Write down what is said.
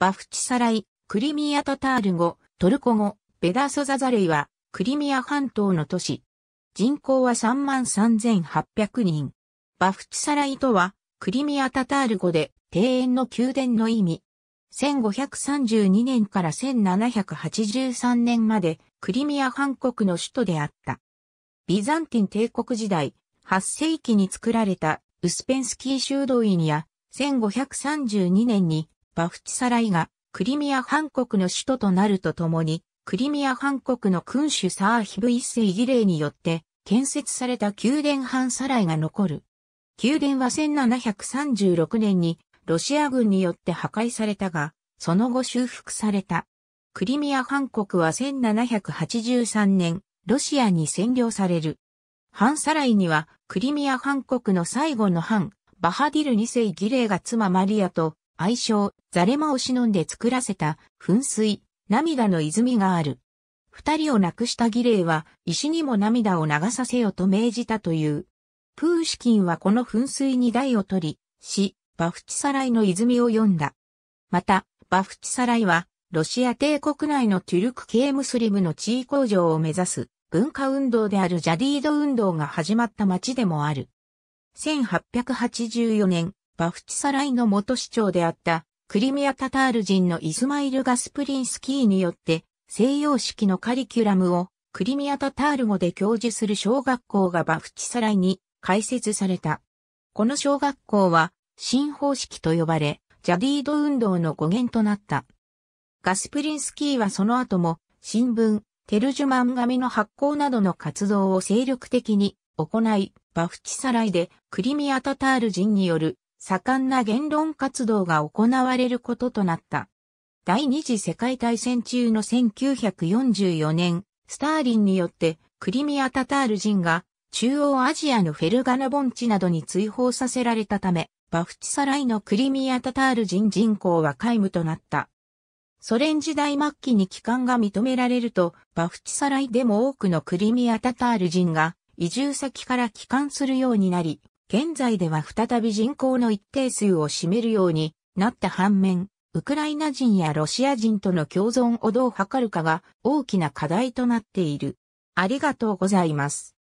バフチサライ、クリミアタタール語、トルコ語、ベダソザザレイは、クリミア半島の都市。人口は33,800人。バフチサライとは、クリミアタタール語で、庭園の宮殿の意味。1532年から1783年まで、クリミア半国の首都であった。ビザンティン帝国時代、8世紀に作られたウスペンスキー修道院や、1532年にバフチサライがクリミア半国の首都となるとともに、クリミア半国の君主サーヒブ一世儀礼によって建設された宮殿半サライが残る。宮殿は1736年にロシア軍によって破壊されたが、その後修復された。クリミア半国は1783年、ロシアに占領される。半サライには、クリミア半国の最後の半、バハディル二世儀礼が妻マリアと、愛称、ザレマを忍んで作らせた、噴水、涙の泉がある。二人を亡くした儀礼は、石にも涙を流させよと命じたという。プーシキンはこの噴水に台を取り、し、バフチサライの泉を読んだ。また、バフチサライは、ロシア帝国内のトゥルク系ムスリムの地位向上を目指す文化運動であるジャディード運動が始まった町でもある。1884年、バフチサライの元市長であったクリミアタタール人のイスマイル・ガスプリンスキーによって西洋式のカリキュラムをクリミアタタール語で教授する小学校がバフチサライに開設された。この小学校は新方式と呼ばれ、ジャディード運動の語源となった。ガスプリンスキーはその後も新聞、テルジュマン紙の発行などの活動を精力的に行い、バフチサライでクリミアタタール人による盛んな言論活動が行われることとなった。第二次世界大戦中の1944年、スターリンによってクリミア・タタール人が中央アジアのフェルガナ盆地などに追放させられたため、バフチサライのクリミア・タタール人人口は皆無となった。ソ連時代末期に帰還が認められると、バフチサライでも多くのクリミア・タタール人が移住先から帰還するようになり、現在では再び人口の一定数を占めるようになった反面、ウクライナ人やロシア人との共存をどう図るかが大きな課題となっている。ありがとうございます。